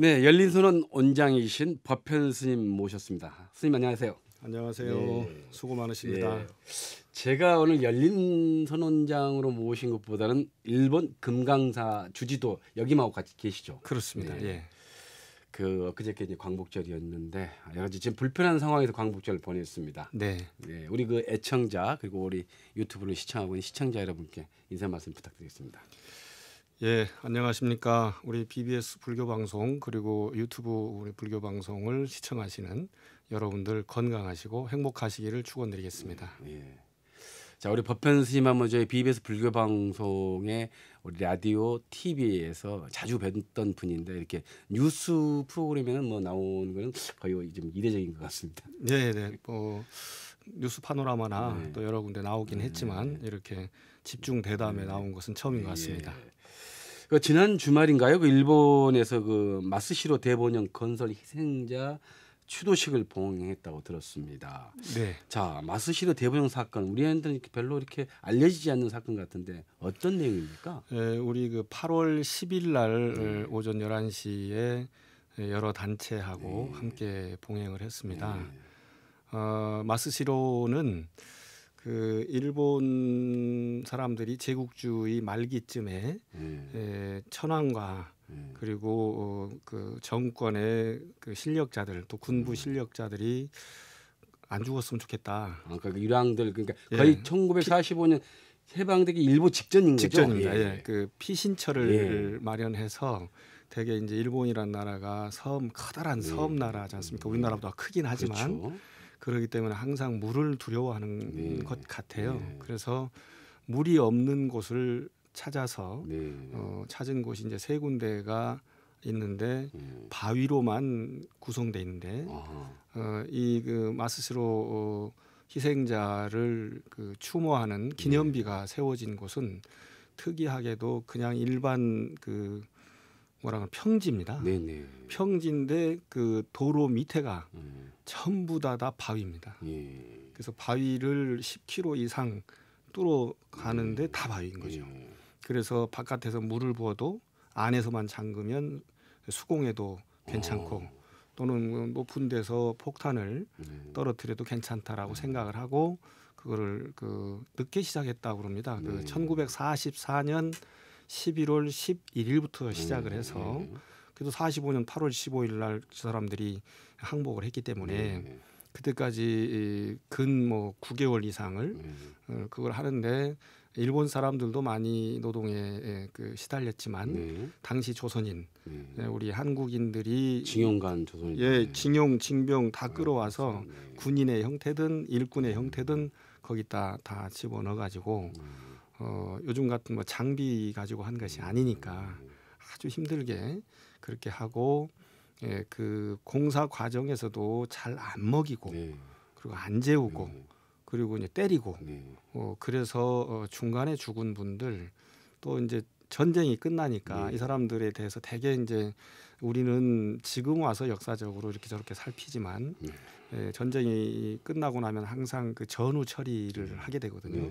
네, 열린 손은 원장이신 법현 스님 모셨습니다. 스님 안녕하세요. 안녕하세요. 네. 수고 많으십니다. 네. 제가 오늘 열린 선원장으로 모신 것보다는 일본 금강사 주지도 여기하고 같이 계시죠. 그렇습니다. 네. 예. 그 그저께 이제 광복절이었는데 여러 가지 지금 불편한 상황에서 광복절을 보냈습니다. 네. 네. 우리 그 애청자 그리고 우리 유튜브를 시청하고 있는 시청자 여러분께 인사 말씀 부탁드리겠습니다. 예, 안녕하십니까. 우리 BBS 불교 방송 그리고 유튜브 우리 불교 방송을 시청하시는 여러분들 건강하시고 행복하시기를 축원드리겠습니다. 예. 자, 우리 법현 스님 한번 저희 BBS 불교 방송에 우리 라디오 TV에서 자주 뵀던 분인데 이렇게 뉴스 프로그램에는 뭐 나오는 거 거의 좀 이례적인 것 같습니다. 네, 네. 뭐 뉴스 파노라마나 네. 또 여러 군데 나오긴 네. 했지만 이렇게 집중 대담에 네. 나온 것은 처음인 것 네, 예. 같습니다. 예. 그 지난 주말인가요? 그 일본에서 그 마스시로 대본형 건설 희생자 추도식을 봉행했다고 들었습니다. 네. 자 마스시로 대본형 사건 우리한테는 별로 이렇게 알려지지 않는 사건 같은데 어떤 내용입니까? 예, 우리 그 8월 10일 날 네. 오전 11시에 여러 단체하고 네. 함께 봉행을 했습니다. 네. 어, 마스시로는 그 일본 사람들이 제국주의 말기쯤에 예. 에, 천황과 예. 그리고 어, 그 정권의 그 실력자들 또 군부 음. 실력자들이 안 죽었으면 좋겠다. 아까 그러니까 유랑들 그 그러니까 예. 거의 예. 1945년 해방되기 일부 직전인 거죠. 직전입니다. 예. 예. 그 피신처를 예. 마련해서 대개 이제 일본이란 나라가 섬 커다란 섬 나라지 않습니까? 우리나라보다 크긴 하지만 그렇죠. 그러기 때문에 항상 물을 두려워하는 네. 것 같아요. 네. 그래서 물이 없는 곳을 찾아서 네. 어, 찾은 곳이 이제 세 군데가 있는데 음. 바위로만 구성돼 있는데 어, 이그 마스스로 어, 희생자를 그 추모하는 기념비가 네. 세워진 곳은 특이하게도 그냥 일반 그 뭐라 그 평지입니다. 네네. 평지인데 그 도로 밑에가 음. 전부 다다 다 바위입니다. 예. 그래서 바위를 10km 이상 뚫어 가는데 예. 다 바위인 거죠. 예. 그래서 바깥에서 물을 부어도 안에서만 잠그면 수공해도 괜찮고 오. 어. 또는 뭐 높은 데서 폭탄을 음. 떨어뜨려도 괜찮다라고 음. 생각을 하고 그거를 그 늦게 시작했다고 그럽니다. 그 1944년 11월 11일부터 음, 시작을 해서 음, 음. 그래도 45년 8월 15일 날저 사람들이 항복을 했기 때문에 네. 그때까지 근뭐 9개월 이상을 어, 그걸 하는데 일본 사람들도 많이 노동에 예, 그 시달렸지만 네. 당시 조선인 네. 우리 한국인들이 징용간 조선인 예 징용 징병 다 아, 끌어와서 네. 군인의 형태든 일꾼의 형태든 거기다 다 집어넣어 가지고 음. 어, 요즘 같은 뭐 장비 가지고 한 것이 아니니까 아주 힘들게 그렇게 하고 예, 그 공사 과정에서도 잘 안 먹이고 네. 그리고 안 재우고 네. 그리고 이제 때리고 네. 어, 그래서 어, 중간에 죽은 분들 또 이제 전쟁이 끝나니까 네. 이 사람들에 대해서 대개 이제 우리는 지금 와서 역사적으로 이렇게 저렇게 살피지만 네. 예, 전쟁이 끝나고 나면 항상 그 전후 처리를 네. 하게 되거든요.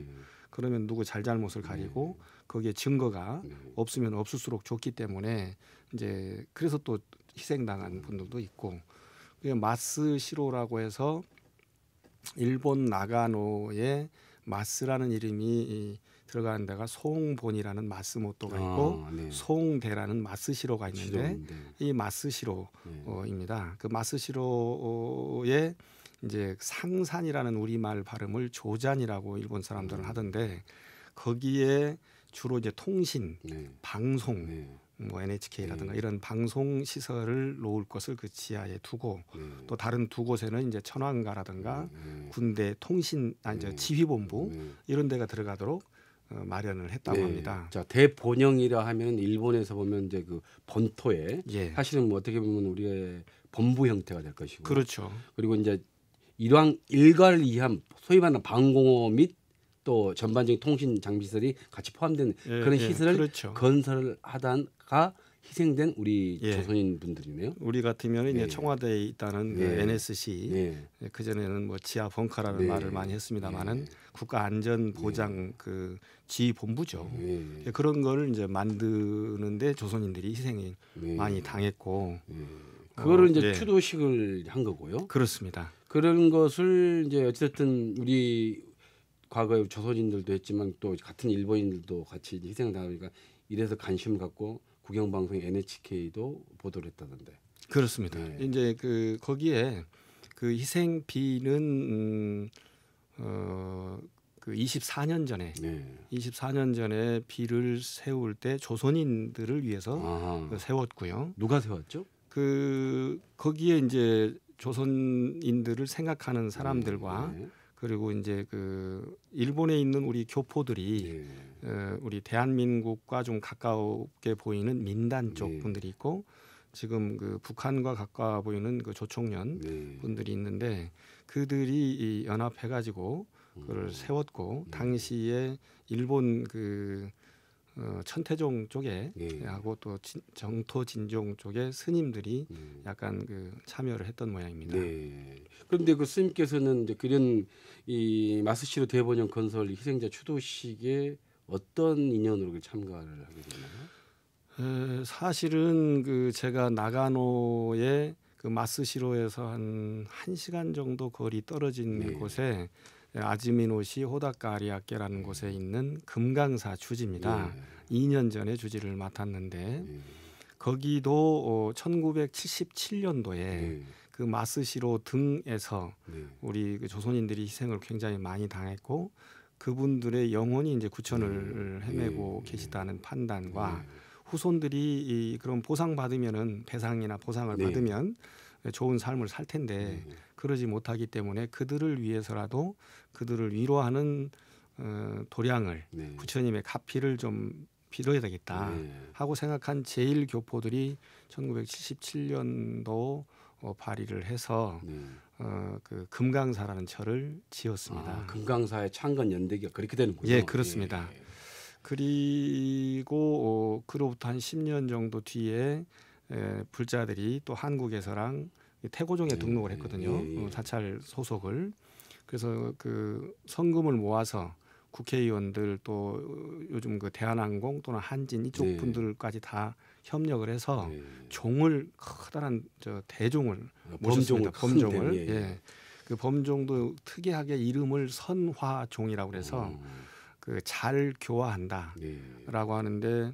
그러면 누구 잘잘못을 가리고 네. 거기에 증거가 네. 없으면 없을수록 좋기 때문에 이제 그래서 또 희생당한 네. 분들도 있고 그게 마스시로라고 해서 일본 나가노에 마스라는 이름이 들어가는 데가 송본이라는 마스 모토가 아, 있고 아, 네. 소대라는 마스시로가 있는데 시로인데. 이 마스시로입니다. 네. 그 마스시로의 이제 상산이라는 우리말 발음을 조잔이라고 일본 사람들은 음. 하던데 거기에 주로 이제 통신, 네. 방송, 네. 뭐 NHK라든가 네. 이런 방송 시설을 놓을 것을 그 지하에 두고 네. 또 다른 두 곳에는 이제 천황가라든가 네. 네. 군대 통신 아니 이제 지휘본부 이런 데가 들어가도록 어, 마련을 했다고 네. 합니다. 자 대본영이라 하면 일본에서 보면 이제 그 본토에 예. 사실은 뭐 어떻게 보면 우리의 본부 형태가 될 것이고 그렇죠. 그리고 이제 이러한 일괄를 위한 소위 말하는 방공호 및 또 전반적인 통신 장비설이 같이 포함된 예, 그런 예, 시설을 그렇죠. 건설을 하다가 희생된 우리 예. 조선인 분들이네요. 우리 같으면 예. 이제 청와대에 있다는 예. 그 NSC 예. 예. 그 전에는 뭐 지하 벙커라는 네. 말을 많이 했습니다만은 예. 국가안전보장 그 지휘 본부죠. 그런 걸 이제 만드는데 조선인들이 희생이 네. 많이 당했고 그거를 어, 이제 추도식을 한 거고요. 그렇습니다. 그런 것을 이제 어쨌든 우리 과거에 조선인들도 했지만 또 같은 일본인들도 같이 희생당하니까 그러니까 이래서 관심 갖고 국영방송 NHK도 보도를 했다던데. 그렇습니다. 네. 이제 그 거기에 그 희생비는 음, 어, 그 24년 전에 네. 24년 전에 비를 세울 때 조선인들을 위해서 아하. 그 세웠고요. 누가 세웠죠? 그 거기에 이제 조선인들을 생각하는 사람들과 네, 네. 그리고 이제 그 일본에 있는 우리 교포들이 네. 우리 대한민국과 좀 가까우게 보이는 민단 예. 쪽 네. 분들이 있고 지금 그 북한과 가까워 보이는 그 조총련 네. 분들이 있는데 그들이 연합해가지고 그걸 음. 세웠고 음. 당시에 일본 그 어, 천태종 쪽에 예. 하고 또 진, 정토 진종 쪽에 스님들이 음. 약간 그 참여를 했던 모양입니다. 네. 그런데 그 스님께서는 이제 그런 이 마스시로 대번영 건설 희생자 추도식에 어떤 인연으로 그 참가를 하게 되나요? 에, 사실은 그 제가 나가노의 그 마스시로에서 한 1시간 정도 거리 떨어진 네. 곳에 아즈미노시 호다카리아께라는 곳에 예. 있는 금강사 주지입니다. 예. 2년 전에 주지를 맡았는데 예. 거기도 어, 1977년도에 예. 그 마스시로 등에서 예. 우리 그 조선인들이 희생을 굉장히 많이 당했고 그분들의 영혼이 이제 구천을 예. 헤매고 계시다는 판단과 후손들이 그런 보상 받으면은 배상이나 보상을 네. 받으면 좋은 삶을 살 텐데. 그러지 못하기 때문에 그들을 위해서라도 그들을 위로하는 어, 도량을 네. 부처님의 가피를 좀 빌어야 되겠다 네. 하고 생각한 제일 교포들이 1977년도 어, 발의를 해서 네. 어, 그 금강사라는 절을 지었습니다. 아, 금강사의 창건 연대기가 그렇게 되는군요. 예, 그렇습니다. 예. 예. 그리고 어, 그로부터 한 10년 정도 뒤에 에, 불자들이 또 한국에서랑 태고종에 네. 등록을 했거든요. 예, 사찰 예. 어, 소속을. 그래서 그 성금을 모아서 국회의원들 또 요즘 그 대한항공 또는 한진 이쪽 네. 분들까지 다 협력을 해서 네. 종을 커다란 저 대종을 범종, 아, 범종을 예, 예. 예. 그 범종도 특이하게 이름을 선화종이라고 그래서 음. 그잘 교화한다라고 네. 하는데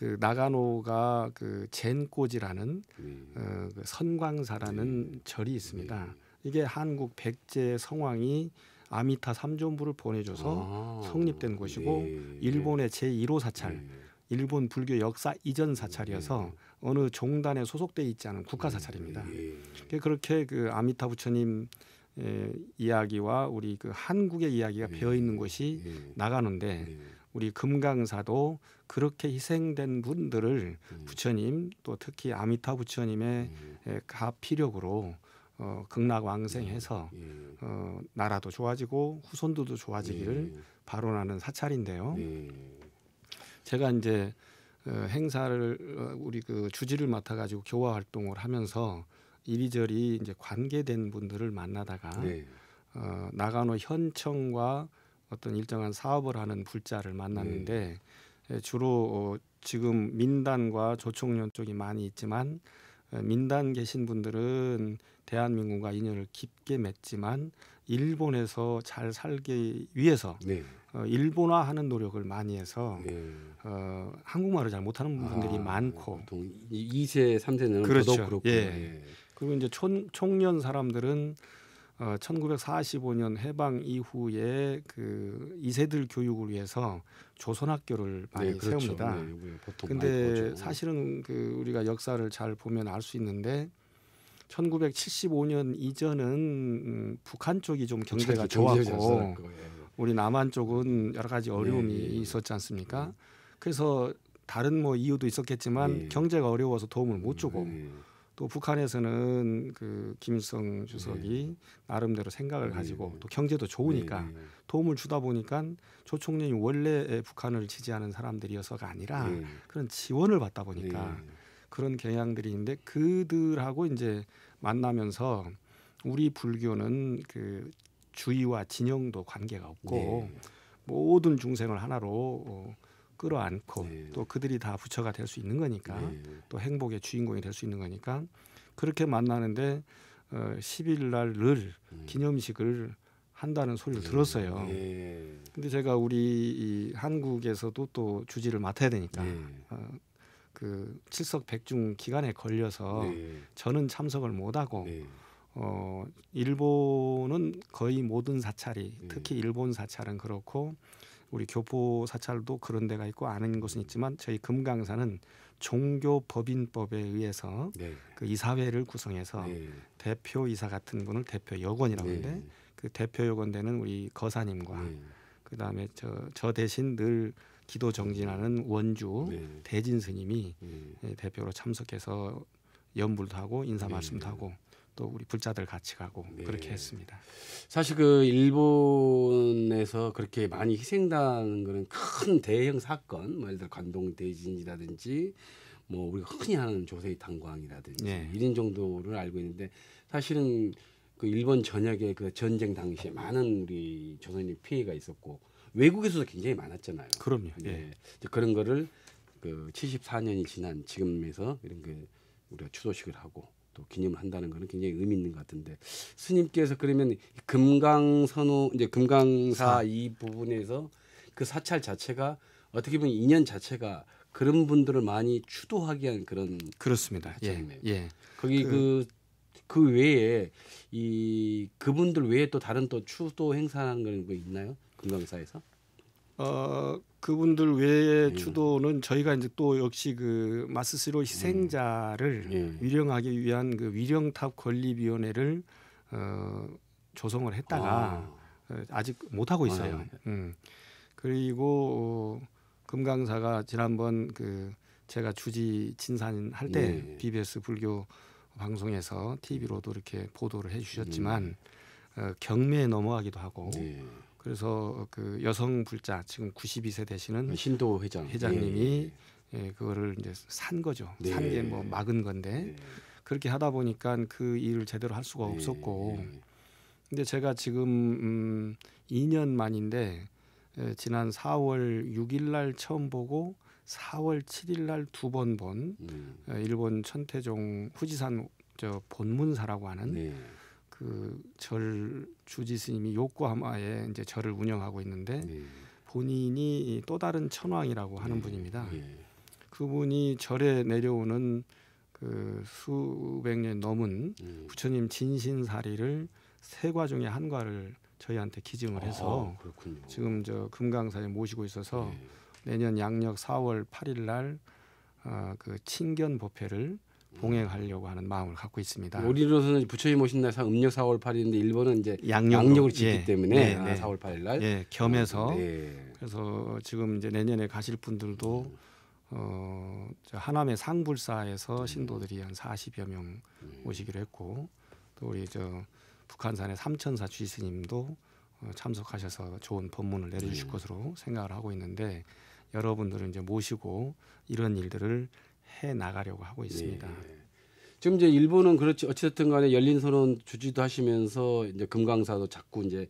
그 나가노가 그 젠꼬지라는 음. 어, 그 선광사라는 네. 절이 있습니다. 네. 이게 한국 백제 성왕이 아미타 삼존부를 보내줘서 아, 성립된 곳이고 네. 일본의 제1호 사찰, 네. 일본 불교 역사 이전 사찰이어서 어느 종단에 소속돼 있지 않은 국가 사찰입니다. 그렇게 그 아미타 부처님 이야기와 우리 그 한국의 이야기가 배어 있는 곳이 나가는데 우리 금강사도 그렇게 희생된 분들을 음. 부처님 또 특히 아미타 부처님의 음. 예, 가피력으로 어, 극락왕생해서 음. 예. 어, 나라도 좋아지고 후손들도 좋아지기를 예. 바로나는 사찰인데요. 제가 이제 어, 행사를 어, 우리 그 주지를 맡아가지고 교화 활동을 하면서 이리저리 이제 관계된 분들을 만나다가 네. 어, 나가노 현청과 어떤 일정한 사업을 하는 불자를 만났는데 음. 주로 어, 지금 민단과 조총련 쪽이 많이 있지만 예, 민단 계신 분들은 대한민국과 인연을 깊게 맺지만 일본에서 잘 살기 위해서 네. 어, 일본화하는 노력을 많이 해서 네. 어, 한국말을 잘 못하는 분들이 아, 많고 이세 삼세는 그렇죠. 더더욱 그렇고 예. 예. 그리고 이제 촌, 총련 사람들은 어, 1945년 해방 이후에 그 이세들 교육을 위해서 조선학교를 많이 네, 그렇죠. 세웁니다. 네, 근데 사실은 그 우리가 역사를 잘 보면 알 수 있는데 1975년 이전은 음, 북한 쪽이 좀 경제가 좋았고 예, 예. 우리 남한 쪽은 여러 가지 네, 어려움이 네, 있었지 않습니까? 네. 그래서 다른 뭐 이유도 있었겠지만 네. 경제가 어려워서 도움을 못 주고 또 북한에서는 그 김일성 주석이 네. 나름대로 생각을 가지고 네. 또 경제도 좋으니까 네, 도움을 주다 보니까 조총리이 원래 북한을 지지하는 사람들이어서가 아니라 그런 지원을 받다 보니까 그런 경향들이 있는데 그들하고 이제 만나면서 우리 불교는 그 주의와 진영도 관계가 없고 모든 중생을 하나로 어, 끌어안고 네. 또 그들이 다 부처가 될 수 있는 거니까 네. 또 행복의 주인공이 될 수 있는 거니까 그렇게 만나는데 어, 10일 날을 네. 기념식을 한다는 소리를 네. 들었어요. 예. 근데 제가 우리 이 한국에서도 또 주지를 맡아야 되니까 네. 어, 그 칠석 백중 기간에 걸려서 저는 참석을 못하고 어, 일본은 거의 모든 사찰이 특히 일본 사찰은 그렇고 우리 교포 사찰도 그런 데가 있고 아는 곳은 있지만 저희 금강산은 종교법인법에 의해서 네. 그 이사회를 구성해서 네. 대표 이사 같은 분을 대표 여건이라고 네. 하는데 그 대표 여건되는 우리 거사님과 네. 그다음에 저, 저 대신 늘 기도 정진하는 원주 네. 대진 스님이 예, 대표로 참석해서 연불도 하고 인사 말씀도 하고 또 우리 불자들 같이 가고 네. 그렇게 했습니다. 사실 그 일본에서 그렇게 많이 희생당하는 그런 큰 대형 사건, 뭐 예를 들어 관동 대진이라든지 뭐 우리가 흔히 하는 조세의 탄광이라든지 네. 이런 정도를 알고 있는데 사실은 그 일본 전역의그 전쟁 당시에 많은 우리 조선인 피해가 있었고 외국에서도 굉장히 많았잖아요. 그럼요. 네. 네. 그런 거를 그 74년이 지난 지금에서 이런 게 우리가 추도식을 하고 또 기념한다는 을 것은 굉장히 의미 있는 것 같은데 스님께서 그러면 금강선호 이제 금강사 이 부분에서 그 사찰 자체가 어떻게 보면 인연 자체가 그런 분들을 많이 추도하기 위한 그런 그렇습니다. 예, 예. 거기 그그 그, 그 외에 이 그분들 외에 또 다른 또 추도 행사하는 거 있나요? 금강사에서? 어 그분들 외의 예. 추도는 저희가 이제 또 역시 그 마스스로 음. 희생자를 예. 위령하기 위한 그 위령탑 건립위원회를 어 조성을 했다가 아. 어, 아직 못 하고 있어요. 아, 예, 예. 음. 그리고 어, 금강사가 지난번 그 제가 주지 진산 할때 예. BBS 불교 방송에서 TV로도 이렇게 보도를 해주셨지만 음. 어, 경매에 넘어가기도 하고. 예. 그래서 그 여성 불자 지금 92세 되시는 아, 신도 회장 회장님이 예 예, 예, 예 그거를 이제 산 거죠. 네. 산게 뭐 막은 건데 네. 그렇게 하다 보니까 그 일을 제대로 할 수가 네, 없었고 네. 근데 제가 지금 음 2년 만인데 예, 지난 4월 6일 날 처음 보고 4월 7일 날 두 번본 음. 예, 일본 천태종 후지산 저 본문사라고 하는 네. 그절 주지 스님이 요코하마에 이제 절을 운영하고 있는데 네. 본인이 또 다른 천왕이라고 하는 네. 분입니다. 네. 그분이 절에 내려오는 그 수백 년 넘은 부처님 진신사리를 세 과 중에 한 과를 저희한테 기증을 해서 아, 지금 저 금강사에 모시고 있어서 내년 양력 4월 8일 날 아, 그 친견 법회를 봉행하려고 하는 마음을 갖고 있습니다. 우리로서는 부처님 오신 날사 음력 4월 8일인데 일본은 이제 양력으로, 양 짓기 예, 때문에 네, 아, 4월 8일 날 예, 겸해서 네. 그래서 지금 이제 내년에 가실 분들도 음. 어, 하남의 상불사에서 음. 신도들이 한 40여 명 오시기로 음. 했고 또 우리 저 북한산의 삼천사 주지스님도 어, 참석하셔서 좋은 법문을 내려주실 것으로 생각을 하고 있는데 여러분들을 이제 모시고 이런 일들을 해 나가려고 하고 있습니다. 예. 예. 지금 이제 일본은 그렇지 어쨌든 간에 열린 선언 주지도 하시면서 이제 금강사도 자꾸 이제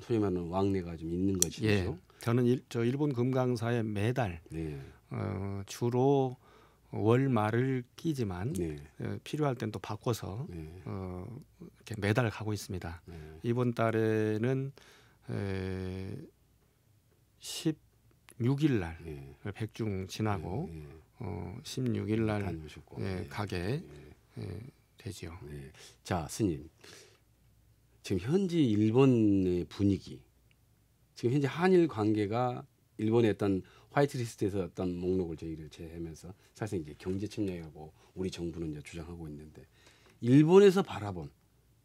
소위 말하는 왕래가 좀 있는 것이죠. 예. 저는 일, 저 일본 금강사에 매달 네. 어, 주로 월말을 끼지만 네. 어, 필요할 땐 또 바꿔서 네. 어, 이렇게 매달 가고 있습니다. 네. 이번 달에는 에, 16일 날 네. 백중 지나고 네, 어, 16일 날 예, 예, 가게 예. 예, 되지요. 네. 자 스님 지금 현지 일본의 분위기 지금 현재 한일 관계가 일본의 어떤 화이트리스트에서 어떤 목록을 저희를 제하면서 사실 이제 경제 침략이라고 우리 정부는 이제 주장하고 있는데 일본에서 바라본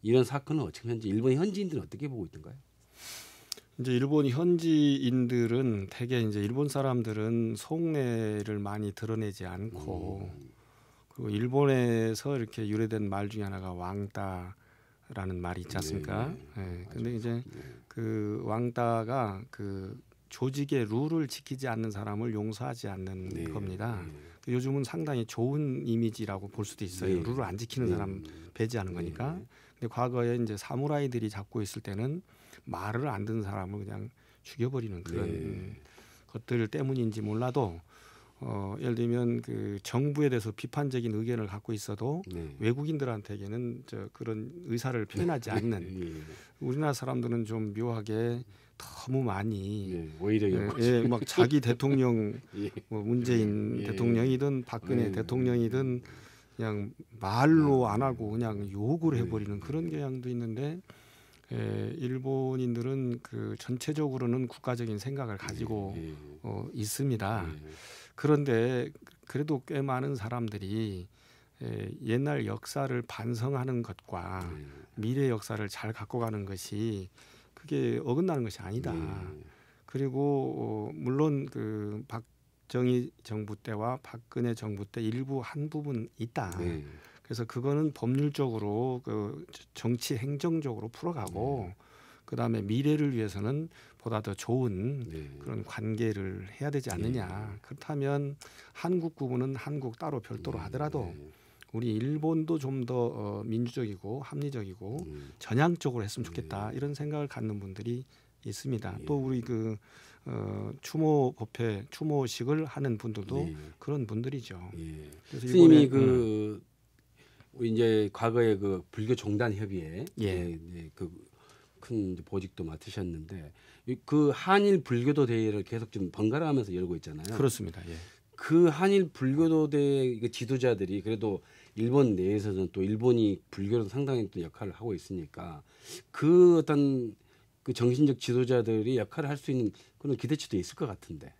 이런 사건은 지금 현재 일본 현지인들은 어떻게 보고 있던가요? 이제 일본 현지인들은 대개 이제 일본 사람들은 속내를 많이 드러내지 않고 음. 그리고 일본에서 이렇게 유래된 말 중에 하나가 왕따라는 말이 있지 않습니까? 예. 네, 네. 예, 근데 이제 네. 그 왕따가 그 조직의 룰을 지키지 않는 사람을 용서하지 않는 네, 겁니다. 네. 그 요즘은 상당히 좋은 이미지라고 볼 수도 있어요. 룰을 안 지키는 사람 배제하는 거니까. 근데 과거에 이제 사무라이들이 잡고 있을 때는 말을 안 듣는 사람을 그냥 죽여버리는 그런 네. 것들 때문인지 몰라도 어, 예를 들면 그 정부에 대해서 비판적인 의견을 갖고 있어도 네. 외국인들한테는 저 그런 의사를 표현하지 네. 않는 네. 우리나라 사람들은 좀 묘하게 너무 많이 예, 오히려 예, 예, 막 자기 대통령 예. 뭐 문재인 예. 대통령이든 박근혜 네. 대통령이든 그냥 말로 네. 안 하고 그냥 욕을 네. 해버리는 그런 경향도 있는데 예, 일본인들은 그 전체적으로는 국가적인 생각을 가지고 예, 예, 예. 어, 있습니다. 예, 예. 그런데 그래도 꽤 많은 사람들이 예, 옛날 역사를 반성하는 것과 미래 역사를 잘 갖고 가는 것이 그게 어긋나는 것이 아니다. 그리고 어, 물론 그 박정희 정부 때와 박근혜 정부 때 일부 한 부분 있다. 그래서 그거는 법률적으로 그 정치 행정적으로 풀어가고 네. 그다음에 미래를 위해서는 보다 더 좋은 네. 그런 관계를 해야 되지 않느냐. 네. 그렇다면 한국 구분은 한국 따로 별도로 네. 하더라도 네. 우리 일본도 좀 더 어, 민주적이고 합리적이고 네. 전향적으로 했으면 좋겠다 이런 생각을 갖는 분들이 있습니다. 또 우리 그 어, 추모 법회 추모식을 하는 분들도 그런 분들이죠. 그래서 스님이 그 음. 이제 과거에 그 불교 종단 협의회 예. 예, 예 그큰 보직도 맡으셨는데 그 한일 불교도 대회를 계속 좀 번갈아 가면서 열고 있잖아요. 그렇습니다. 예. 그 한일 불교도 대회 그 지도자들이 그래도 일본 내에서는 또 일본이 불교로 상당히 또 역할을 하고 있으니까 그 어떤 그 정신적 지도자들이 역할을 할 수 있는 그런 기대치도 있을 것 같은데.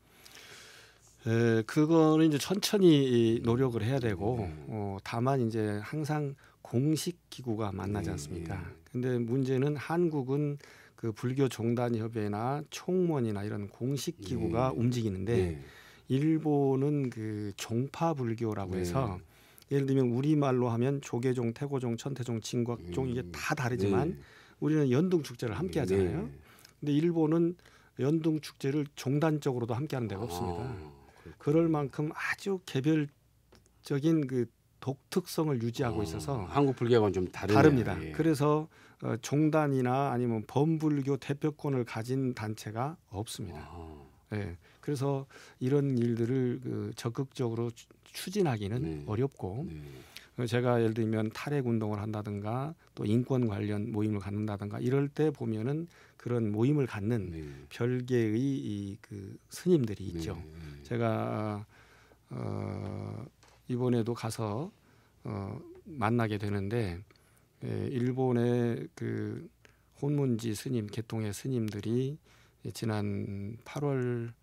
에, 그거는 이제 천천히 노력을 해야 되고 음. 어, 다만 이제 항상 공식 기구가 만나지 음. 않습니까? 근데 문제는 한국은 그 불교 종단 협회나 총무원이나 이런 공식 기구가 예. 움직이는데 예. 일본은 그 종파 불교라고 네. 해서 예를 들면 우리말로 하면 조계종, 태고종, 천태종, 진곽종 이게 다 음. 다르지만 네. 우리는 연등 축제를 함께 하잖아요. 네. 근데 일본은 연등 축제를 종단적으로도 함께 하는 데가 없습니다. 아. 그럴 만큼 아주 개별적인 그 독특성을 유지하고 어. 있어서 한국 불교와는 좀 다르네요. 다릅니다. 예. 그래서 어, 종단이나 아니면 범불교 대표권을 가진 단체가 없습니다. 어. 예. 그래서 이런 일들을 그 적극적으로 추진하기는 네. 어렵고 네. 제가 예를 들면 탈핵 운동을 한다든가 또 인권 관련 모임을 갖는다든가 이럴 때 보면은 그런 모임을 갖는 네. 별개의 이그 스님들이 네. 있죠. 네. 제가 어 이번에도 가서 어 만나게 되는데 예, 일본의 그 혼문지 스님 개통의 스님들이 지난 8월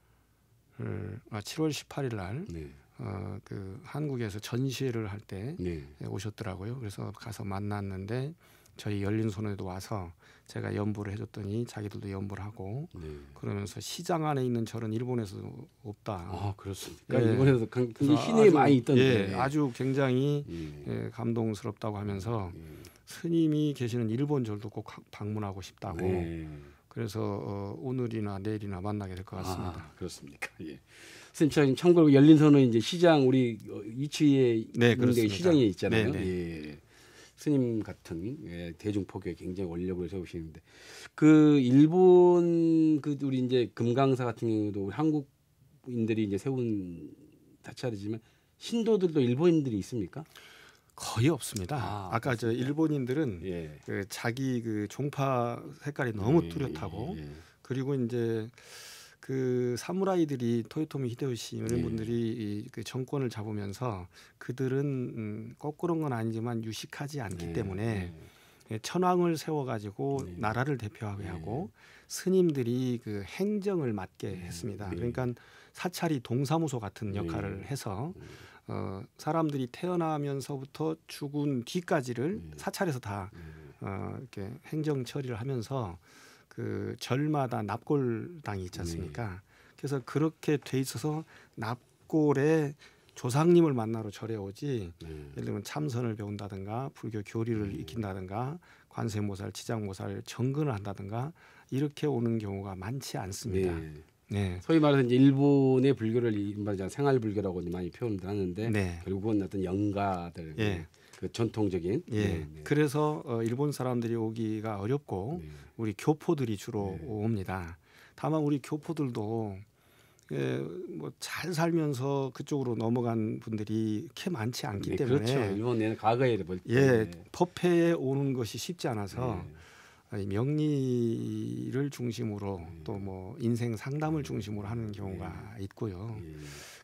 아 7월 18일 날 네. 어, 그 한국에서 전시를 회 할때 네. 오셨더라고요. 그래서 가서 만났는데 저희 열린 손에도 와서 제가 연보를 해줬더니 자기들도 연보를 하고 네. 그러면서 시장 안에 있는 절은 일본에서 없다. 아 그렇습니까? 예. 일본에서 굉장히 힘이 많이 있던데 예, 아주 굉장히 예. 예, 감동스럽다고 하면서 예. 스님이 계시는 일본 절도 꼭 방문하고 싶다고. 네. 그래서 어, 오늘이나 내일이나 만나게 될것 아, 같습니다. 아, 그렇습니까? 예. 선생님 참고로 열린선은 이제 시장 우리 이치에 네, 있는 시장에 있잖아요. 네, 네. 예. 스님 같은 예, 대중포교에 굉장히 원력을 세우시는데 그 일본 그 우리 이제 금강사 같은 경우도 한국인들이 이제 세운 사찰이지만 신도들도 일본인들이 있습니까? 거의 없습니다. 아, 아까 저 일본인들은 예. 그 자기 그 종파 색깔이 너무 예, 뚜렷하고 예, 예. 그리고 이제 그 사무라이들이 토요토미 히데요시 이런 네. 분들이 그 정권을 잡으면서 그들은 음, 거꾸로인 건 아니지만 유식하지 않기 네. 때문에 네. 천황을 세워가지고 나라를 대표하게 하고 스님들이 그 행정을 맡게 했습니다. 그러니까 사찰이 동사무소 같은 역할을 해서 음. 어, 사람들이 태어나면서부터 죽은 뒤까지를 음. 사찰에서 다 음. 어, 이렇게 행정 처리를 하면서 그 절마다 납골당이 있지 않습니까? 예. 그래서 그렇게 돼 있어서 납골에 조상님을 만나러 절에 오지 예. 예를 들면 참선을 배운다든가 불교 교리를 예. 익힌다든가 관세모를치장모를 정근을 한다든가 이렇게 오는 경우가 많지 않습니다. 네. 소위 말해서 이제 일본의 불교를 말하자 뭐 생활 불교라고 많이 표현을 하는데 네. 결국은 어떤 영가들 네. 그 전통적인. 예. 네, 네. 그래서 어, 일본 사람들이 오기가 어렵고 네. 우리 교포들이 주로 네. 옵니다. 다만 우리 교포들도 예, 뭐 잘 살면서 그쪽으로 넘어간 분들이 꽤 많지 않기 네, 때문에 그렇죠. 일본에는 과거에 볼 뭐 때. 예, 네. 법회에 오는 것이 쉽지 않아서 네. 아, 명리를 중심으로 네. 또뭐 인생 상담을 네. 중심으로 하는 경우가 있고요.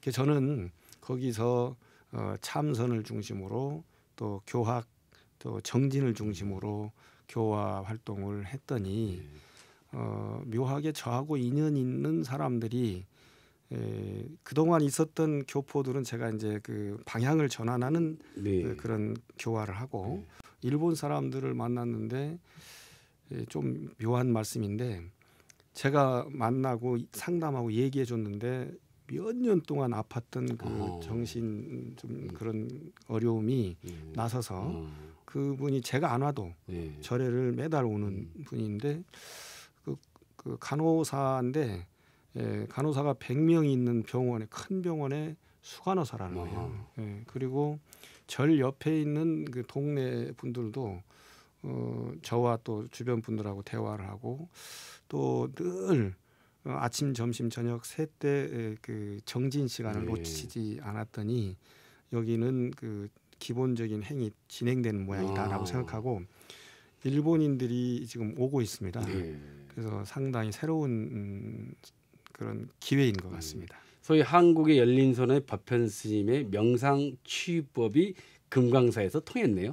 그 저는 거기서 어, 참선을 중심으로 또 교학 또 정진을 중심으로 교화 활동을 했더니 어, 묘하게 저하고 인연 있는 사람들이 에, 그동안 있었던 교포들은 제가 이제 그 방향을 전환하는 네. 그, 그런 교화를 하고 네. 일본 사람들을 만났는데 에, 좀 묘한 말씀인데 제가 만나고 상담하고 얘기해 줬는데 몇년 동안 아팠던 그 오. 어. 정신 좀 음. 그런 어려움이 예. 나서서 오. 어. 그분이 제가 안 와도 예. 절에를 매달 오는 음. 분인데 그, 그 간호사인데 예, 간호사가 100명이 있는 병원에 큰 병원에 수간호사라는 거예요. 예, 그리고 절 옆에 있는 그 동네 분들도 어, 저와 또 주변 분들하고 대화를 하고 또늘 어, 아침, 점심, 저녁 세 때 그 정진 시간을 네. 놓치지 예. 않았더니 여기는 그 기본적인 행이 진행되는 모양이다라고 아. 생각하고 일본인들이 지금 오고 있습니다. 네. 그래서 상당히 새로운 음, 그런 기회인 것 음. 같습니다. 네. 소위 한국의 열린선의 법현 스님의 명상 취법이 금강사에서 통했네요.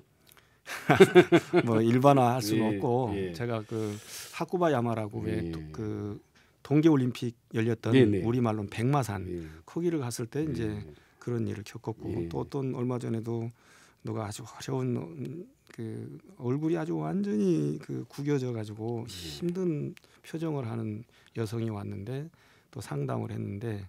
뭐 일반화할 수는 예, 없고 예. 제가 그 하쿠바 야마라고 예. 그 동계올림픽 열렸던 네네. 예, 우리말로는 백마산 네. 예. 거기를 갔을 때 이제 네. 그런 일을 겪었고 네. 또 어떤 얼마 전에도 누가 아주 어려운 그 얼굴이 아주 완전히 그 구겨져 가지고 힘든 표정을 하는 여성이 왔는데 또 상담을 했는데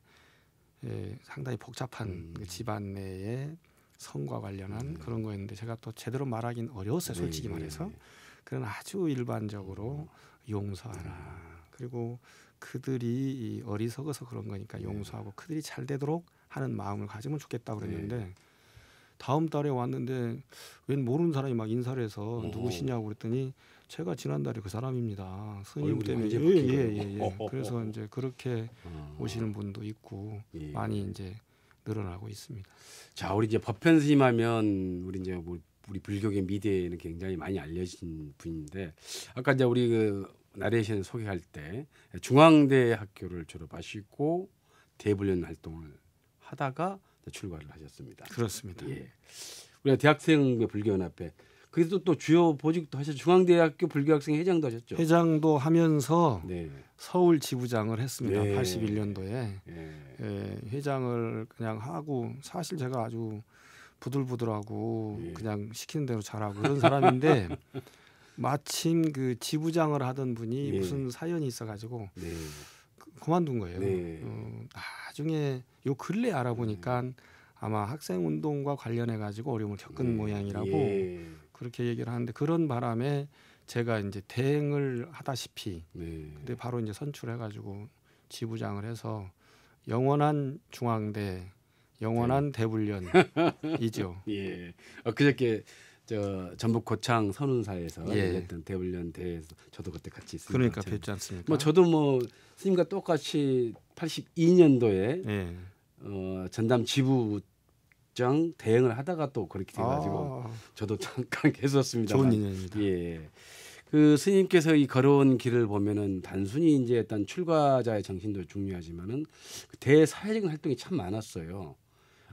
예, 상당히 복잡한 음. 그 집안 내에 성과 관련한 음. 그런 거였는데 제가 또 제대로 말하기는 어려웠어요 솔직히 말해서 그런 아주 일반적으로 어. 용서하라 아. 그리고 그들이 어리석어서 그런 거니까 네. 용서하고 그들이 잘 되도록 하는 마음을 가지면 좋겠다 네. 그랬는데 네. 다음 달에 왔는데 웬 모르는 사람이 막 인사를 해서 오. 어. 누구시냐고 그랬더니 제가 지난달에 그 사람입니다. 스님 때문에 예예예. 예, 예, 예. 그래서 이제 그렇게 아. 오시는 분도 있고 예. 많이 이제 늘어나고 있습니다. 자, 우리 이제 법현 스님 하면 우리 이제 뭐 우리 불교계 미대에는 굉장히 많이 알려진 분인데 아까 이제 우리 그 나레이션 소개할 때 중앙대 학교를 졸업하시고 대불련 활동을 하다가 출발을 하셨습니다. 그렇습니다. 예. 우리가 대학생 불교연합회 그래서 또 주요 보직도 하셔 중앙대학교 불교학생 회장도 하셨죠. 회장도 하면서 네. 서울 지부장을 했습니다. 네. 81년도에 네. 예. 예, 회장을 그냥 하고 사실 제가 아주 부들부들하고 예. 그냥 시키는 대로 잘하고 그런 사람인데 마침 그 지부장을 하던 분이 네. 무슨 사연이 있어가지고 네. 그, 그만둔 거예요. 네. 어, 나중에 요 근래 알아보니까 음. 아마 학생 운동과 관련해 가지고 어려움을 겪은 네. 모양이라고 예. 그렇게 얘기를 하는데 그런 바람에 제가 이제 대행을 하다시피 근데 네. 바로 이제 선출해 가지고 지부장을 해서 영원한 중앙대 영원한 네. 대불련이죠. 예. 어, 그저께 저 전북 고창 선운사에서 예. 했던 대훈련 대회에서 저도 그때 같이 있습니다. 그러니까 뵀지 않습니까? 뭐 저도 뭐 스님과 똑같이 82년도에 예. 어, 전담 지부장 대행을 하다가 또 그렇게 돼가지고 아. 저도 잠깐 계셨습니다. 좋은 인연입니다. 예. 그 스님께서 이 걸어온 길을 보면은 단순히 이제 일단 출가자의 정신도 중요하지만은 그 대사회적인 활동이 참 많았어요.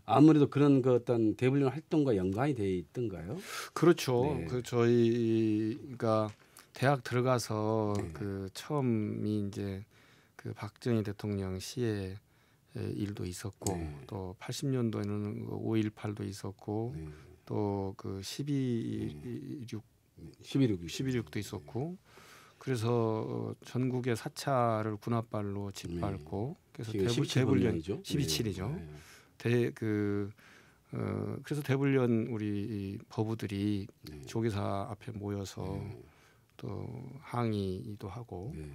아무래도 그런 그 어떤 대불륜 활동과 연관이 돼 있던가요? 그렇죠. 네. 그 저희가 대학 들어가서 네. 그 처음이 이제 그 박정희 대통령 시에 일도 있었고 네. 또 80년도에는 5.18도 그 있었고 또그12.6 12.6 12.6도 있었고 그래서 어, 전국의 사찰을 군합발로 짓밟고 네. 그래서 대불 대불륜 12.7이죠. 대그 어, 그래서 대불련 우리 법부들이 네. 조계사 앞에 모여서 네. 또 항의도 하고 네.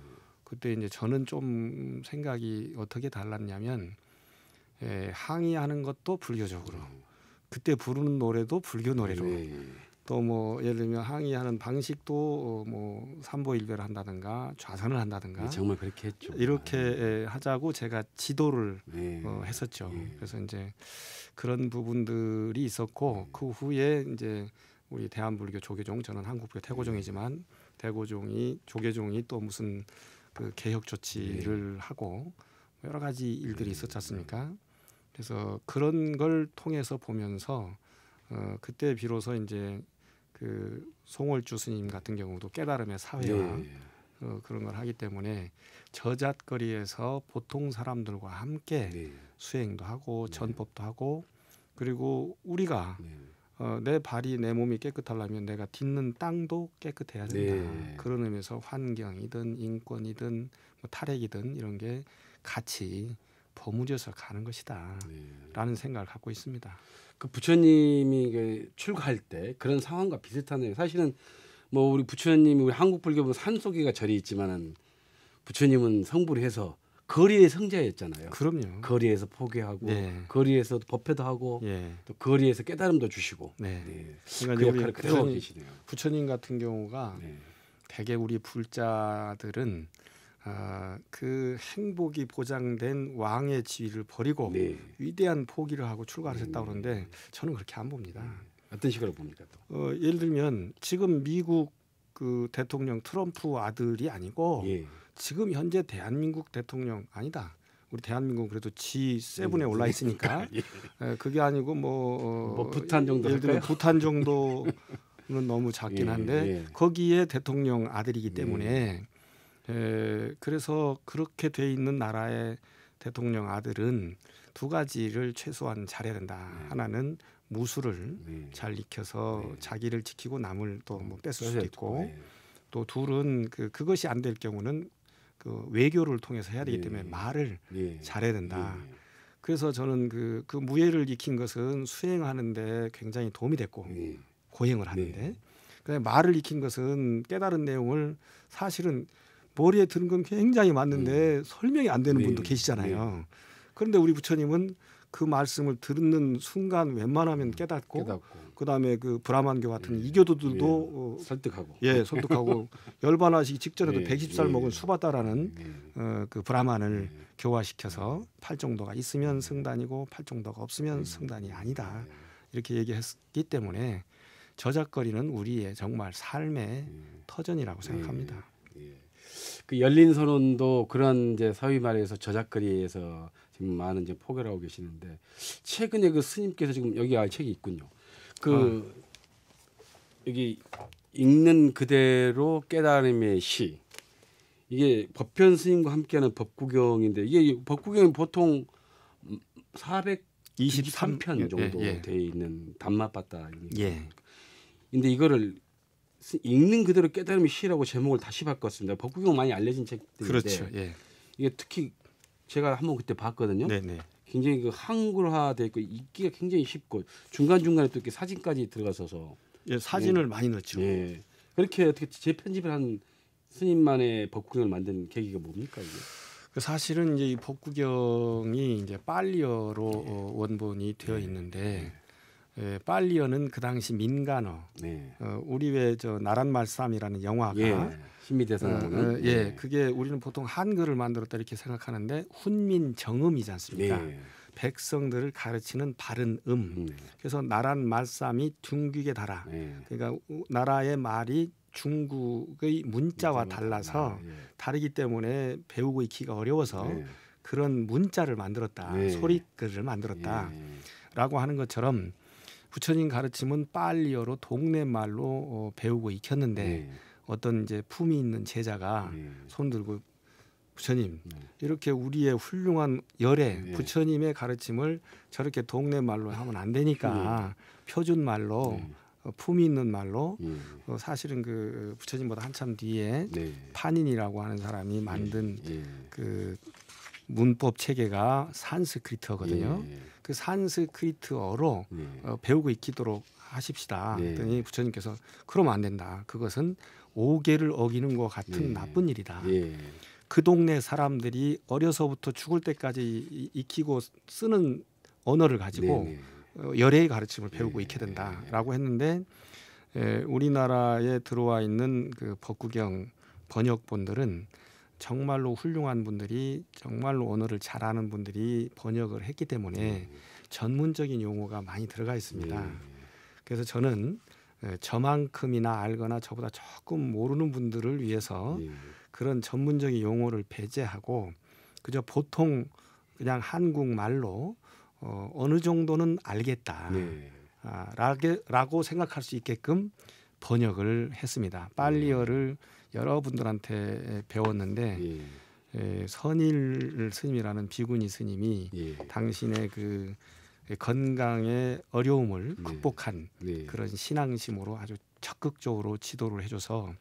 그때 이제 저는 좀 생각이 어떻게 달랐냐면 에, 예, 항의하는 것도 불교적으로 네. 그때 부르는 노래도 불교 노래로 네. 또뭐 예를 들면 항의하는 방식도 어, 뭐삼보일배을 한다든가 좌선을 한다든가 네, 정말 그렇게 했죠. 이렇게 네. 예, 하자고 제가 지도를 네. 어, 했었죠. 예. 그래서 이제 그런 부분들이 있었고 네. 그 후에 이제 우리 대한불교 조계종 저는 한국불교 태고종이지만 대고종이 네. 조계종이 또 무슨 그 개혁 조치를 네. 하고 뭐 여러 가지 일들이 있었지 않습니까? 그래서 그런 걸 통해서 보면서 어, 그때 비로소 이제 그 송월주 스님 같은 경우도 깨달음의 사회화 예, 예, 예. 어, 그런 걸 하기 때문에 저잣거리에서 보통 사람들과 함께 네. 수행도 하고 네. 전법도 하고 그리고 우리가 네. 어, 내 발이 내 몸이 깨끗하려면 내가 딛는 땅도 깨끗해야 된다. 네. 그런 의미에서 환경이든 인권이든 뭐 탈핵이든 이런 게 같이 버무려서 가는 것이다라는 네. 생각을 갖고 있습니다. 그 부처님이 출가할 때 그런 상황과 비슷하네요. 사실은 뭐 우리 부처님이 우리 한국 불교는 산속이가 절이 있지만은 부처님은 성불 해서 거리의 성자였잖아요. 그럼요. 거리에서 포기하고 네. 거리에서 법회도 하고 네. 또 거리에서 깨달음도 주시고 네. 네. 그러니까 그 역할을 그대로 부처님, 계시네요. 부처님 같은 경우가 네. 대개 우리 불자들은 아, 그 행복이 보장된 왕의 지위를 버리고 네. 위대한 포기를 하고 출가를 했다 고 음. 그러는데 저는 그렇게 안 봅니다. 네. 어떤 식으로 봅니까? 또? 어, 예를 들면 지금 미국 그 대통령 트럼프 아들이 아니고 예. 지금 현재 대한민국 대통령 아니다. 우리 대한민국 그래도 G7에 예. 음. 올라 있으니까 예. 에, 예, 그게 아니고 뭐, 어, 뭐 부탄 정도 예를 들면 부탄 정도는 너무 작긴 예, 한데 예. 거기에 대통령 아들이기 때문에 음. 에, 예, 그래서 그렇게 돼 있는 나라의 대통령 아들은 두 가지를 최소한 잘해야 된다. 네. 하나는 무술을 네. 잘 익혀서 네. 자기를 지키고 남을 또뭐 음, 뺏을 수도 있고 네. 또 둘은 그 그것이 안 될 경우는 그 외교를 통해서 해야 되기 네. 때문에 말을 네. 잘해야 된다. 그래서 저는 그, 그 무예를 익힌 것은 수행하는데 굉장히 도움이 됐고 고행을 하는데 그다음에 말을 익힌 것은 깨달은 내용을 사실은 머리에 드는 건 굉장히 맞는데 음. 설명이 안 되는 네. 분도 계시잖아요. 네. 그런데 우리 부처님은 그 말씀을 듣는 순간 웬만하면 음, 깨닫고, 깨닫고. 그다음에 그 브라만교 같은 예. 이교도들도 예. 어, 설득하고 예 설득하고 열반하시기 직전에도 예. 110살 먹은 수바다라는 어, 그 브라만을 교화시켜서 팔정도가 있으면 승단이고 팔정도가 없으면 승단이 아니다 이렇게 얘기했기 때문에 저작거리는 우리의 정말 삶의 터전이라고 생각합니다. 그 열린 선언도 그런 이제 사위 말에서 저작거리에서 지금 많은 이제 포교를 하고 계시는데 최근에 그 스님께서 지금 여기 아 책이 있군요. 그 아. 여기 읽는 그대로 깨달음의 시 이게 법현 스님과 함께하는 법구경인데 이게 법구경이 보통 423편 예, 예, 정도 예, 예. 돼 있는 담마바다. 예. 근데 이거를 읽는 그대로 깨달음의 시라고 제목을 다시 바꿨습니다. 법구경 많이 알려진 책들인데 그렇죠. 예. 이게 특히 제가 한번 그때 봤거든요. 네네. 네. 굉장히 그 한글화돼 있고 읽기가 굉장히 쉽고 중간 중간에 또 이렇게 사진까지 들어가서서 예, 사진을 예. 많이 넣죠. 예. 그렇게 어떻게 재편집을 한 스님만의 법구경을 만든 계기가 뭡니까 이게? 그 사실은 이제 이 법구경이 이제 빨리어로 예. 어, 원본이 되어 예. 있는데 예, 빨리어는 그 당시 민간어. 네. 어, 우리 왜저 나란 말싸움이라는 영화가 예, 신미대상 어, 어, 예, 네. 그게 우리는 보통 한글을 만들었다 이렇게 생각하는데 훈민 정음이지 않습니까? 네. 백성들을 가르치는 바른 음. 네. 그래서 나란 말싸움이 둥귀게 달아. 네. 그러니까 나라의 말이 중국의 문자와 달라서 예. 다르기 때문에 배우고 익히기가 어려워서 네. 그런 문자를 만들었다. 소리글을 만들었다. 예. 라고 하는 것처럼 부처님 가르침은 빨리어로 동네 말로 어, 배우고 익혔는데 네. 어떤 이제 품이 있는 제자가 네. 손 들고 부처님 네. 이렇게 우리의 훌륭한 열애 예. 부처님의 가르침을 저렇게 동네 말로 하면 안 되니까 표준 말로 어, 품이 있는 말로 어, 사실은 그 부처님보다 한참 뒤에 네. 판인이라고 하는 사람이 만든 그 문법 체계가 산스크리트거든요. 그 산스크리트어로 네. 어, 배우고 익히도록 하십시다. 네. 그랬더니 부처님께서 그러면 안 된다. 그것은 오계를 어기는 것 같은 네. 나쁜 일이다. 그 동네 사람들이 어려서부터 죽을 때까지 익히고 쓰는 언어를 가지고 네, 네. 어, 열애의 가르침을 배우고 익혀야 된다라고 했는데 에, 우리나라에 들어와 있는 그 법구경 번역본들은 정말로 훌륭한 분들이 정말로 언어를 잘하는 분들이 번역을 했기 때문에 네. 전문적인 용어가 많이 들어가 있습니다. 네. 그래서 저는 저만큼이나 알거나 저보다 조금 모르는 분들을 위해서 네. 그런 전문적인 용어를 배제하고 그저 보통 그냥 한국말로 어, 어느 정도는 알겠다. 아, 라게, 라고 생각할 수 있게끔 번역을 했습니다. 빨리어를 음. 여러분들한테 배웠는데 예. 에, 예, 선일 스님이라는 비구니 스님이 예. 당신의 그 건강의 어려움을 네. 극복한 네. 그런 신앙심으로 아주 적극적으로 지도를 해줘서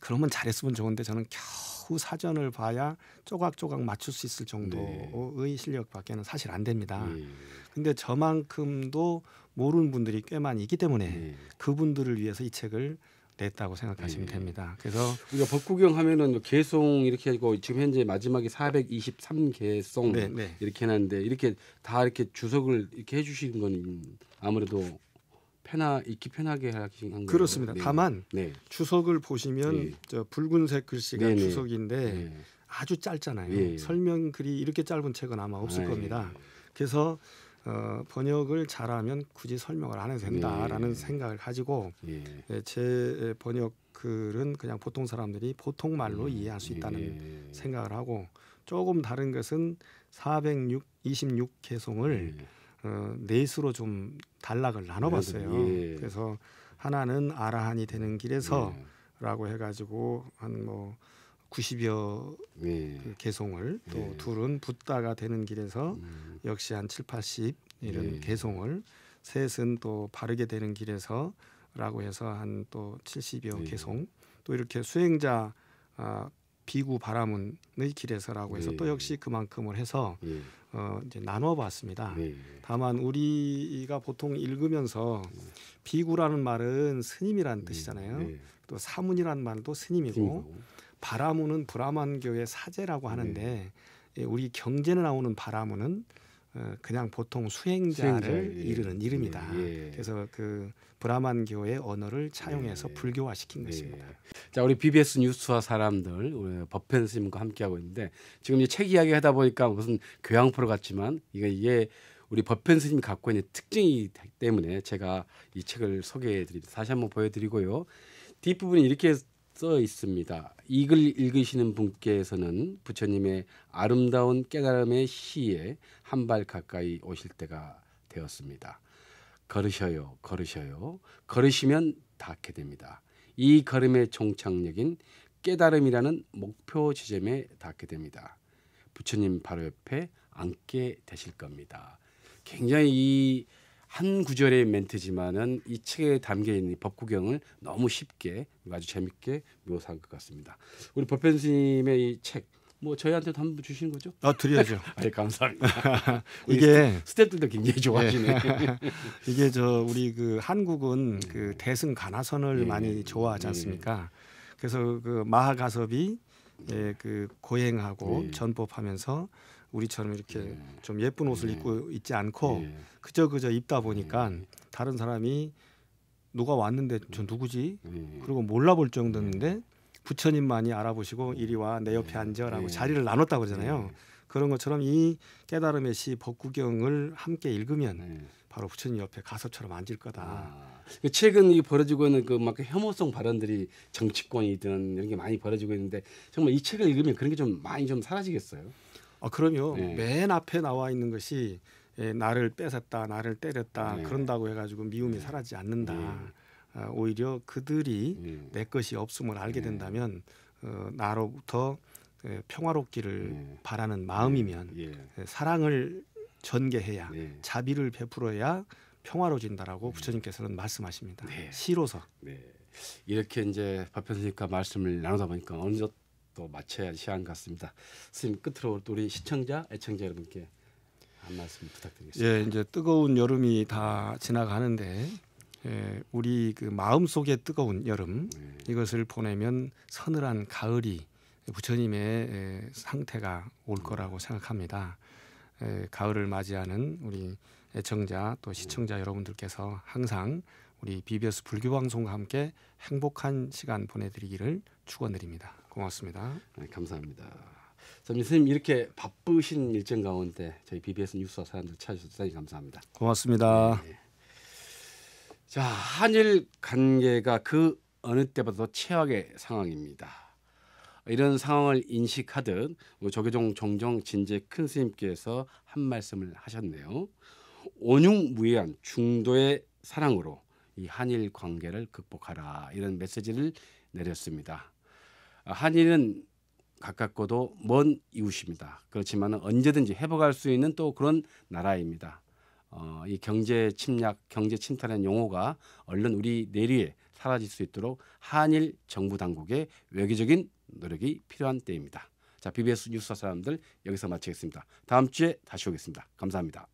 그러면 잘했으면 좋은데 저는 겨우 사전을 봐야 조각조각 맞출 수 있을 정도의 네. 실력밖에는 사실 안 됩니다. 네. 근데 저만큼도 모르는 분들이 꽤 많이 있기 때문에 네. 그분들을 위해서 이 책을 냈다고 생각하시면 예. 됩니다. 그래서 우리가 벚구경 하면은 개송 이렇게 하고 지금 현재 마지막에 423개송 네, 네. 이렇게 해놨는데 이렇게 다 이렇게 주석을 이렇게 해주시는 건 아무래도 편하 익기 편하게 하신 거 그렇습니다. 다만 네. 주석을 보시면 예. 저 붉은색 글씨가 네, 네. 주석인데 예. 아주 짧잖아요. 설명 글이 이렇게 짧은 책은 아마 없을 아, 겁니다. 그래서 어, 번역을 잘하면 굳이 설명을 안 해도 된다라는 예. 생각을 가지고 예. 예 제 번역 글은 그냥 보통 사람들이 보통 말로 예. 이해할 수 있다는 예. 생각을 하고 조금 다른 것은 426 개송을 예. 어, 넷으로 좀 단락을 나눠봤어요. 그래서 하나는 아라한이 되는 길에서라고 해가지고 한뭐 90여 예. 그 개송을 또 예. 둘은 붙다가 되는 길에서 음. 역시 한 7, 80 이런 예. 개송을 셋은 또 바르게 되는 길에서라고 해서 한 또 70여 예. 개송 또 이렇게 수행자 아, 비구 바라문의 길에서라고 해서 또 예. 역시 그만큼을 해서 예. 어, 이제 나눠봤습니다. 다만 우리가 보통 읽으면서 음. 비구라는 말은 스님이라는 뜻이잖아요. 또 사문이란 말도 스님이고. 스님이고. 바라무는 브라만교의 사제라고 네. 하는데 네. 우리 경제에 나오는 바라무는 어, 그냥 보통 수행자를 수행자, 예. 이르는 이름이다. 예. 예. 그래서 그 브라만교의 언어를 네. 차용해서 예. 불교화시킨 네. 것입니다. 자, 우리 BBS 뉴스와 사람들 우리 법현 스님과 함께하고 있는데 지금 이 책 이야기 하다 보니까 무슨 교양 프로 같지만 이게 이게 우리 법현 스님 갖고 있는 특징이 때문에 제가 이 책을 소개해 드립니다. 다시 한번 보여 드리고요. 뒷부분이 이렇게 써 있습니다. 이글 읽으시는 분께서는 부처님의 아름다운 깨달음의 시에 한 발 가까이 오실 때가 되었습니다. 걸으셔요, 걸으셔요. 걸으시면 닿게 됩니다. 이 걸음의 종착역인 깨달음이라는 목표 지점에 닿게 됩니다. 부처님 바로 옆에 앉게 되실 겁니다. 굉장히 이한 구절의 멘트지만은 이 책에 담겨 있는 법구경을 너무 쉽게 아주 재밌게 묘사한 것 같습니다. 우리 법현 스님의 이 책. 뭐 저희한테도 한 번 주시 거죠? 아 드려야죠. 아 감사합니다. 이게 스태프들도 굉장히 좋아하시네. 예. 이게 저 우리 그 한국은 네. 그 대승 가나선을 예. 많이 좋아하지 예. 않습니까? 예. 그래서 그 마하가섭이 네. 예, 그 고행하고 네. 전법하면서 우리처럼 이렇게 예. 좀 예쁜 옷을 예. 입고 있지 않고 예. 그저 그저 입다 보니까 예. 다른 사람이 누가 왔는데 저 누구지? 예. 그리고 몰라볼 정도인데 예. 부처님만이 알아보시고 이리 와 내 옆에 앉아라고 자리를 나눴다 그러잖아요. 그런 것처럼 이 깨달음의 시 법구경을 함께 읽으면 바로 부처님 옆에 가서처럼 앉을 거다. 아, 그 최근 이 벌어지고 있는 그 막 혐오성 발언들이 정치권이든 이런 게 많이 벌어지고 있는데 정말 이 책을 읽으면 그런 게 좀 많이 좀 사라지겠어요. 어, 그럼요. 네. 맨 앞에 나와 있는 것이 예, 나를 뺏었다, 나를 때렸다 네. 그런다고 해가지고 미움이 예. 사라지지 않는다. 네. 아, 오히려 그들이 내 것이 없음을 알게 된다면 어, 나로부터 예, 평화롭기를 바라는 마음이면 사랑을 전개해야 자비를 베풀어야 평화로진다라고 음. 부처님께서는 말씀하십니다. 네. 시로서. 네. 이렇게 이제 박 편수님과 말씀을 나누다 보니까 어느덧 또 마쳐야 할 시간 같습니다. 스님 끝으로 우리 시청자 애청자 여러분께 한 말씀 부탁드리겠습니다. 예, 이제 뜨거운 여름이 다 지나가는데 예, 우리 그 마음 속에 뜨거운 여름 예. 이것을 보내면 서늘한 가을이 부처님의 예, 상태가 올 거라고 음. 생각합니다. 에, 예, 가을을 맞이하는 우리 애청자 또 시청자 네. 여러분들께서 항상 우리 BBS 불교 방송과 함께 행복한 시간 보내드리기를 축원드립니다. 고맙습니다. 네, 감사합니다. 선생님 이렇게 바쁘신 일정 가운데 저희 BBS 뉴스와 사람들 찾아주셔서 대단히 감사합니다. 고맙습니다. 네. 자 한일 관계가 그 어느 때보다도 최악의 상황입니다. 이런 상황을 인식하듯 조계종 종정 진제 큰 스님께서 한 말씀을 하셨네요. 온융무해한 중도의 사랑으로 이 한일 관계를 극복하라 이런 메시지를 내렸습니다. 한인은 가깝고도 먼 이웃입니다. 그렇지만 언제든지 회복할 수 있는 또 그런 나라입니다. 어, 이 경제 침략, 경제 침탈이 용어가 얼른 우리 내리에 사라질 수 있도록 한일 정부 당국의 외교적인 노력이 필요한 때입니다. 자, BBS 뉴스 사람들 여기서 마치겠습니다. 다음 주에 다시 오겠습니다. 감사합니다.